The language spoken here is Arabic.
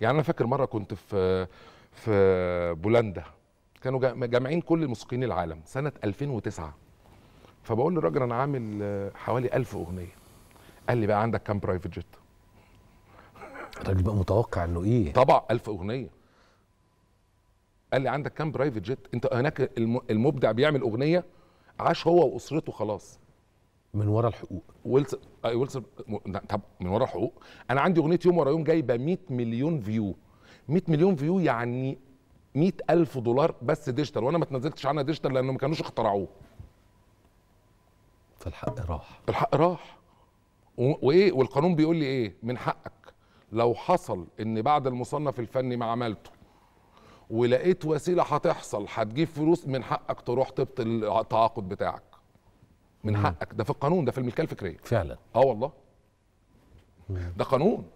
يعني انا فاكر مره كنت في في بولندا كانوا جامعين كل الموسيقيين العالم سنه 2009 فبقول للراجل انا عامل حوالي 1000 اغنيه قال لي بقى عندك كام برايفت جيت الراجل بقى متوقع انه ايه طبعا 1000 اغنيه قال لي عندك كام برايفت جيت انت هناك المبدع بيعمل اغنيه عاش هو واسرته خلاص من ورا الحقوق ويلسون آه، ويلسون طب من ورا الحقوق انا عندي اغنيه يوم ورا يوم جايبه 100 مليون فيو 100 مليون فيو يعني 100 ألف دولار بس ديجيتال وانا ما تنزلتش عنها ديجيتال لانه ما كانوش اخترعوه فالحق راح الحق راح وايه والقانون بيقول لي ايه من حقك لو حصل ان بعد المصنف الفني ما عملته ولقيت وسيله هتحصل هتجيب فلوس من حقك تروح تبطل التعاقد بتاعك من حقك ده في القانون ده في الملكيه الفكريه فعلا اه والله ده قانون